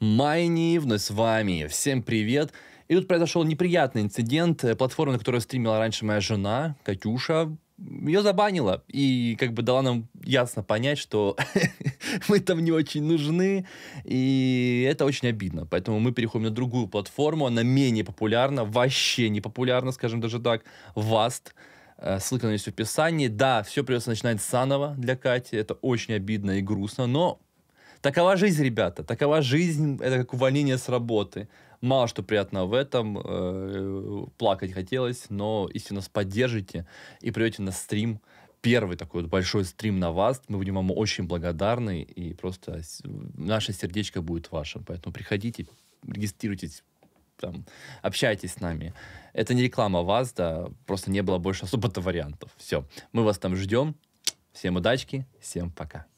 Майнивно ну с вами. Всем привет. И тут произошел неприятный инцидент. Э, платформа, на которой стримила раньше моя жена, Катюша, ее забанила и как бы дала нам ясно понять, что мы там не очень нужны, и это очень обидно. Поэтому мы переходим на другую платформу, она менее популярна, вообще не популярна, скажем даже так, Vast. Э, ссылка на есть в описании. Да, все придется начинать заново для Кати, это очень обидно и грустно, но Такова жизнь, ребята. Такова жизнь. Это как увольнение с работы. Мало что приятно в этом. Э, плакать хотелось, но если нас поддержите и придете на стрим, первый такой вот большой стрим на вас. Мы будем вам очень благодарны, и просто наше сердечко будет вашим. Поэтому приходите, регистрируйтесь, там, общайтесь с нами. Это не реклама вас, да, просто не было больше особо-то вариантов. Все, мы вас там ждем. Всем удачки, всем пока.